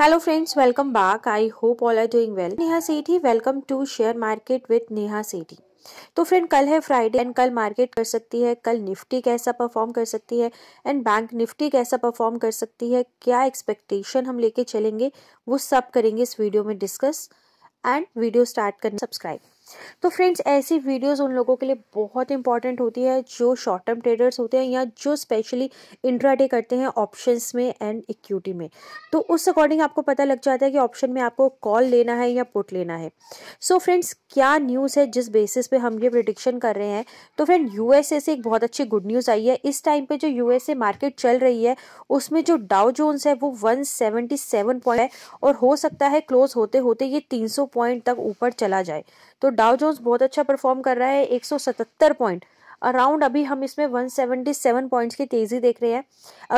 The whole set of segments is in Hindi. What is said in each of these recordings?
hello friends welcome back I hope all are doing well Neha Sethi welcome to share market with Neha Sethi तो फ्रेंड कल है फ्राइडे एंड कल मार्केट कर सकती है कल निफ्टी कैसा परफॉर्म कर सकती है एंड बैंक निफ्टी कैसा परफॉर्म कर सकती है क्या एक्सपेक्टेशन हम लेके चलेंगे वो सब करेंगे इस वीडियो में डिस्कस एंड वीडियो स्टार्ट करना सब्सक्राइब तो फ्रेंड्स ऐसी वीडियोस उन लोगों के लिए बहुत इंपॉर्टेंट होती है जो शॉर्ट टर्म ट्रेडर्स होते हैं या जो स्पेशली इंट्राडे करते हैं ऑप्शंस में एंड इक्विटी में तो उस अकॉर्डिंग आपको पता लग जाता है कि ऑप्शन में आपको कॉल लेना है या पुट लेना है सो so फ्रेंड्स क्या न्यूज़ है जिस बेसिस पे हम ये प्रिडिक्शन कर रहे हैं तो फ्रेंड यूएसए से एक बहुत अच्छी गुड न्यूज़ आई है इस टाइम पे जो यूएसए मार्केट चल रही है उसमें जो डाउ जोन्स है वो 177 पॉइंट है और हो सकता है क्लोज होते होते ये 300 पॉइंट तक ऊपर चला जाए तो डाव जोन्स बहुत अच्छा परफॉर्म कर रहा है 177 पॉइंट अराउंड अभी हम इसमें 177 पॉइंट्स की तेज़ी देख रहे हैं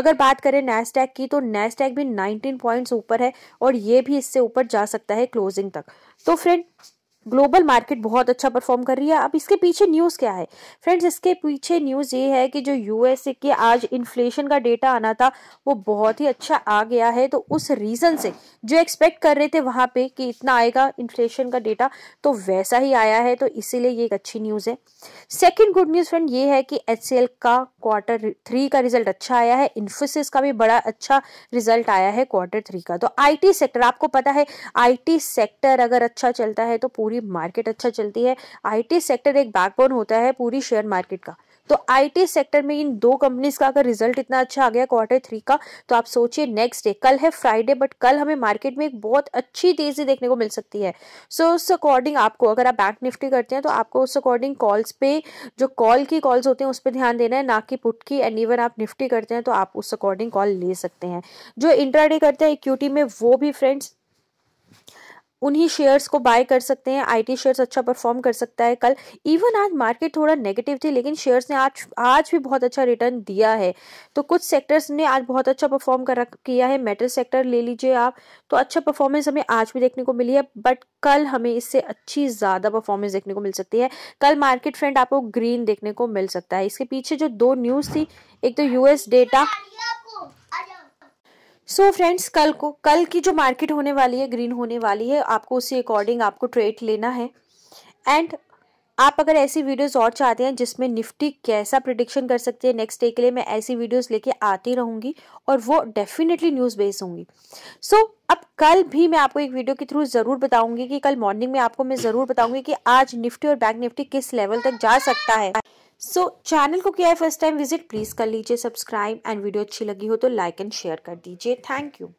अगर बात करें नैसटैक की तो नैसटैक भी 19 पॉइंट्स ऊपर है और ये भी इससे ऊपर जा सकता है क्लोजिंग तक तो फ्रेंड ग्लोबल मार्केट बहुत अच्छा परफॉर्म कर रही है अब इसके पीछे न्यूज़ क्या है फ्रेंड्स इसके पीछे न्यूज़ ये है कि जो यूएसए के आज इन्फ्लेशन का डेटा आना था वो बहुत ही अच्छा आ गया है तो उस रीज़न से जो एक्सपेक्ट कर रहे थे वहाँ पे कि इतना आएगा इन्फ्लेशन का डेटा तो वैसा ही आया है तो इसीलिए ये एक अच्छी न्यूज़ है सेकेंड गुड न्यूज़ फ्रेंड ये है कि एच का क्वार्टर थ्री का रिजल्ट अच्छा आया है इन्फोसिस का भी बड़ा अच्छा रिजल्ट आया है क्वार्टर थ्री का तो आई सेक्टर आपको पता है आई सेक्टर अगर अच्छा चलता है तो पूरी पूरी मार्केट अच्छा चलती है आईटी सेक्टर एक बैकबोन होता है पूरी शेयर मार्केट का तो आईटी सेक्टर में इन दो कंपनीज का अगर रिजल्ट इतना अच्छा आ गया क्वार्टर थ्री का तो आप सोचिए नेक्स्ट डे कल है फ्राइडे बट कल हमें मार्केट में एक बहुत अच्छी तेजी देखने को मिल सकती है सो so, उस अकॉर्डिंग आपको अगर आप बैंक निफ्टी करते हैं तो आपको उस अकॉर्डिंग कॉल्स पे जो कॉल की कॉल्स होते हैं उस पर ध्यान देना है ना कि पुट की एंड इवन आप निफ्टी करते हैं तो आप उस अकॉर्डिंग कॉल ले सकते हैं जो इंट्राडे करते हैं इक्विटी में वो भी फ्रेंड्स उन्हीं शेयर्स को बाय कर सकते हैं आईटी शेयर्स अच्छा परफॉर्म कर सकता है कल इवन आज मार्केट थोड़ा नेगेटिव थी लेकिन शेयर्स ने आज आज भी बहुत अच्छा रिटर्न दिया है तो कुछ सेक्टर्स ने आज बहुत अच्छा परफॉर्म कर किया है मेटल सेक्टर ले लीजिए आप तो अच्छा परफॉर्मेंस हमें आज भी देखने को मिली है बट कल हमें इससे अच्छी ज़्यादा परफॉर्मेंस देखने को मिल सकती है कल मार्केट फ्रेंड आपको ग्रीन देखने को मिल सकता है इसके पीछे जो दो न्यूज़ थी एक तो US data so so friends कल को कल की जो मार्केट होने वाली है ग्रीन होने वाली है आपको उसी अकॉर्डिंग आपको ट्रेड लेना है एंड आप अगर ऐसी वीडियोस और चाहते हैं जिसमें निफ्टी कैसा प्रिडिक्शन कर सकते हैं नेक्स्ट डे के लिए मैं ऐसी वीडियोस लेके आती रहूँगी और वो डेफिनेटली न्यूज़ बेस होंगी सो so, अब कल भी मैं आपको एक वीडियो के थ्रू ज़रूर बताऊंगी कि कल मॉर्निंग में आपको मैं ज़रूर बताऊंगी कि आज निफ्टी और बैंक निफ्टी किस लेवल तक जा सकता है सो so, चैनल को किया है फर्स्ट टाइम विजिट प्लीज़ कर लीजिए सब्सक्राइब एंड वीडियो अच्छी लगी हो तो लाइक एंड शेयर कर दीजिए थैंक यू